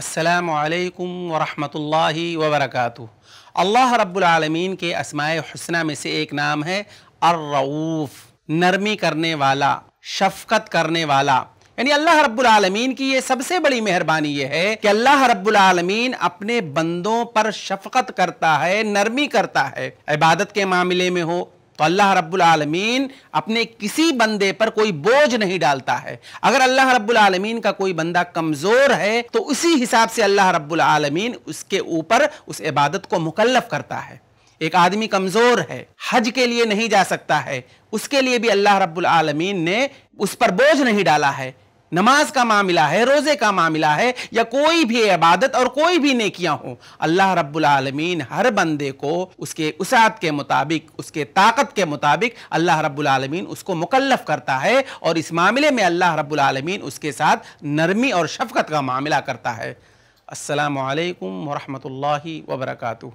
असलकम वरहमल वबरक अल्लाह रब्लमीन के असमाय हसना में से एक नाम है अर्रऊफ़ नरमी करने वाला शफकत करने वाला यानी अल्लाह रब्लमीन की ये सबसे बड़ी मेहरबानी ये है कि अल्लाह रब्लमीन अपने बंदों पर शफकत करता है नरमी करता है इबादत के मामले में हो तो अल्लाह रब्बुल आलमीन अपने किसी बंदे पर कोई बोझ नहीं डालता है अगर अल्लाह रब्बुल आलमीन का कोई बंदा कमजोर है तो उसी हिसाब से अल्लाह रब्बुल आलमीन उसके ऊपर उस इबादत को मुकल्लफ करता है एक आदमी कमजोर है हज के लिए नहीं जा सकता है उसके लिए भी अल्लाह रब्बुल आलमीन ने उस पर बोझ नहीं डाला है नमाज का मामला है रोज़े का मामला है या कोई भी इबादत और कोई भी नेकियां हो अल्लाह रब्बुल आलमीन हर बंदे को उसके उसात के मुताबिक उसके ताकत के मुताबिक अल्लाह रब्बुल आलमीन उसको मुकल्लफ करता है और इस मामले में अल्लाह रब्बुल आलमीन उसके साथ नरमी और शफकत का मामला करता है असलकम वरहमल वबरकू